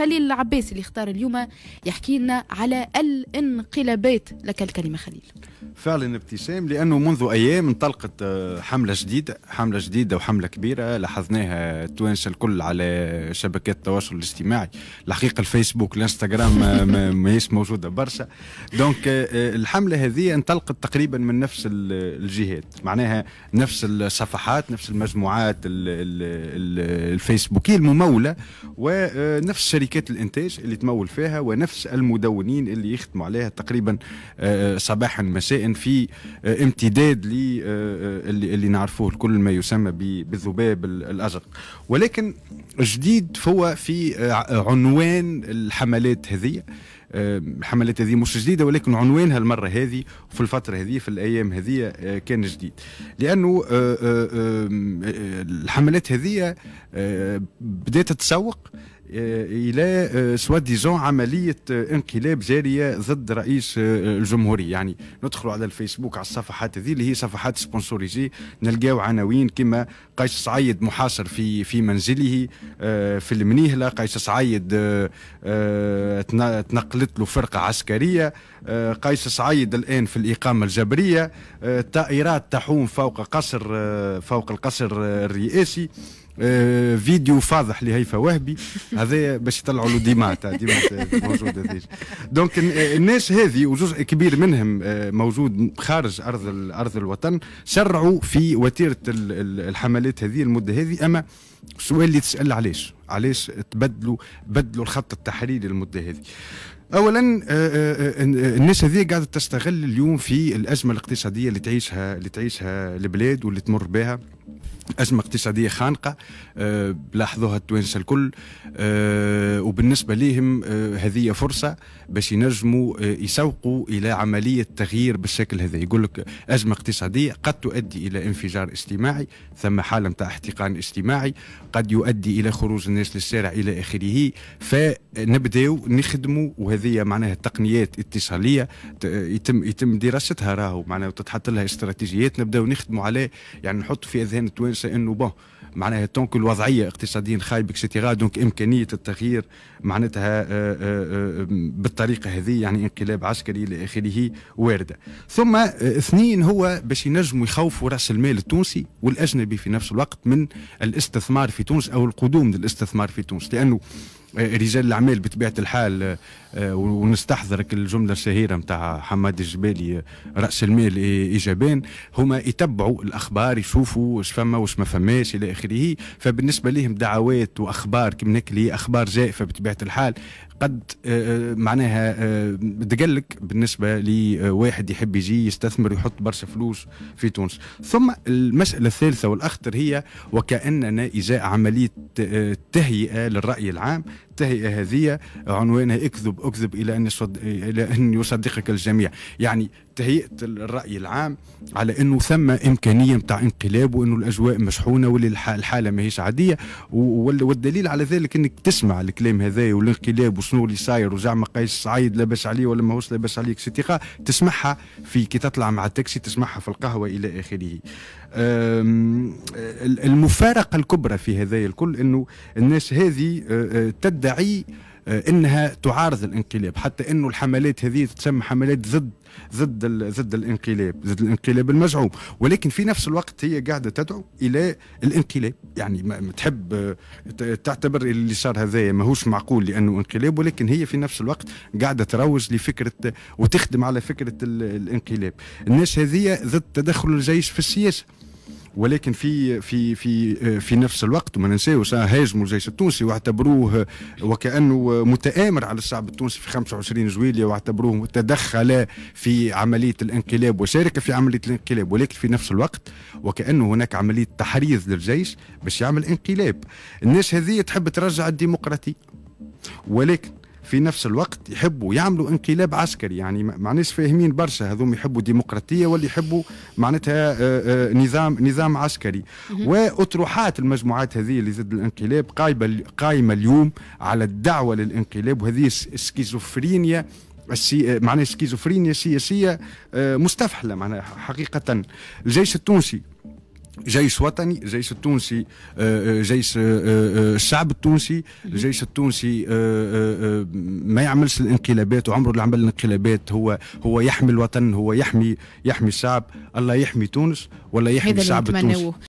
خليل العباس اللي اختار اليوم يحكي لنا على الانقلابات لك الكلمة خليل فعلا ابتسام لأنه منذ أيام انطلقت آه، حملة جديدة حملة جديدة وحملة كبيرة لاحظناها التوانسة الكل على شبكات التواصل الاجتماعي الحقيقة الفيسبوك الانستغرام آه، ماهيش موجودة برشا دونك آه، الحملة هذه انطلقت تقريبا من نفس الجهات معناها نفس الصفحات نفس المجموعات الفيسبوكية الممولة ونفس الشركات شركات الانتاج اللي تمول فيها ونفس المدونين اللي يخدموا عليها تقريبا آه، آه، صباحا مساء في آه، امتداد لي اللي, اللي نعرفوه كل ما يسمى بالذباب الازرق ولكن جديد هو في عنوان الحملات هذه الحملات هذه مش جديده ولكن عنوانها المره هذه في الفتره هذه في الايام هذه كان جديد لانه الحملات هذه بدات تتسوق الى سوا ديزون عمليه انقلاب جاريه ضد رئيس الجمهوريه يعني ندخلوا على الفيسبوك على الصفحات هذه اللي هي صفحات سبونسوريزي نلقاو عناوين كما قيس سعيد محاصر في في منزله في المنيهله قيس سعيد تنقلت له فرقه عسكريه قيس سعيد الان في الاقامه الجبريه طائرات تحوم فوق قصر فوق القصر الرئاسي آه، فيديو فاضح لهيفا وهبي هذا باش يطلعوا له ديما تاع ديما موجود هذيش دونك آه، الناس هذه وجزء كبير منهم آه، موجود خارج ارض ارض الوطن شرعوا في وتيره الحملات هذه المده هذه اما السؤال اللي تسال علاش علاش تبدلوا بدلوا الخط التحريري المده هذه اولا آه، آه، آه، الناس هذه قاعده تستغل اليوم في الازمه الاقتصاديه اللي تعيشها اللي تعيشها البلاد واللي تمر بها أزمة اقتصادية خانقة أه لاحظوها التوانسة الكل أه وبالنسبة ليهم أه هذه فرصة باش ينجموا أه يسوقوا إلى عملية تغيير بالشكل هذا يقول لك أزمة اقتصادية قد تؤدي إلى انفجار اجتماعي ثم حالة احتقان اجتماعي قد يؤدي إلى خروج الناس الناس للشارع الى اخره فنبداو نخدموا وهذه معناها التقنيات اتصاليه يتم يتم دراستها راهو معناها وتتحط لها استراتيجيات نبداو نخدموا عليه يعني نحط في اذهان التوانسه انه بون معناها تونك الوضعيه اقتصاديا خايبه اكسيتيرا دونك امكانيه التغيير معناتها آه، آه، آه، بالطريقه هذه يعني انقلاب عسكري الى اخره وارده ثم اثنين هو باش ينجموا يخوفوا راس المال التونسي والاجنبي في نفس الوقت من الاستثمار في تونس او القدوم للاستثمار الاستثمار في تونس لانه آه، رجال الاعمال بطبيعه الحال آه، آه، ونستحضرك الجمله الشهيره نتاع حماد الجبالي راس المال ايجابين هما يتبعوا الاخبار يشوفوا واش فما واش ما فماش الى اخره فبالنسبه لهم دعوات واخبار كيما اللي اخبار جائفه بطبيعه الحال قد آه، آه، معناها تقلك بالنسبه لواحد يحب يجي يستثمر يحط برشا فلوس في تونس ثم المساله الثالثه والاخطر هي وكاننا ازاء عمليه تهيئه للراي العام التهيئه هذه عنوانها اكذب اكذب الى ان يصدقك الجميع يعني تهيئه الراي العام على انه ثم امكانيه نتاع انقلاب وانه الاجواء مشحونه واللي الحاله ماهيش عاديه والدليل على ذلك انك تسمع الكلام هذا والانقلاب وشنو اللي صاير وزعما قيس سعيد لاباس عليه ولا ماهوش لاباس عليه اكسيتيرا تسمعها في كي تطلع مع التاكسي تسمعها في القهوه الى اخره المفارقه الكبرى في هذا الكل انه الناس هذه تدعي انها تعارض الانقلاب حتى انه الحملات هذه تسمى حملات ضد ضد ضد الانقلاب ضد الانقلاب المزعوم ولكن في نفس الوقت هي قاعده تدعو الى الانقلاب يعني تحب تعتبر اللي صار هذايا ماهوش معقول لانه انقلاب ولكن هي في نفس الوقت قاعده تروج لفكره وتخدم على فكره الانقلاب الناس هذه ضد تدخل الجيش في السياسه ولكن في في في في نفس الوقت وما ننساوش آه، هاجموا الجيش التونسي واعتبروه آه، وكانه متآمر على الشعب التونسي في 25 جويليه واعتبروه تدخل في عمليه الانقلاب وشارك في عمليه الانقلاب ولكن في نفس الوقت وكانه هناك عمليه تحريض للجيش باش يعمل انقلاب الناس هذه تحب ترجع الديمقراطيه ولكن في نفس الوقت يحبوا يعملوا انقلاب عسكري يعني معناش فاهمين برشا هذوم يحبوا ديمقراطيه ولا يحبوا معناتها آه، آه، نظام نظام عسكري واطروحات المجموعات هذه اللي ضد الانقلاب قايمه قايمه اليوم على الدعوه للانقلاب وهذه السكيزوفرينيا السي... آه، معناها السكيزوفرينيا السياسيه مستفحله معناها حقيقه الجيش التونسي جيش وطني جيش التونسي آه، آه، جيش آه، الشعب التونسي الجيش التونسي ما يعملش الانقلابات وعمره اللي عمل الانقلابات هو هو يحمي الوطن هو يحمي يحمي الشعب الله يحمي تونس ولا يحمي الشعب التونسي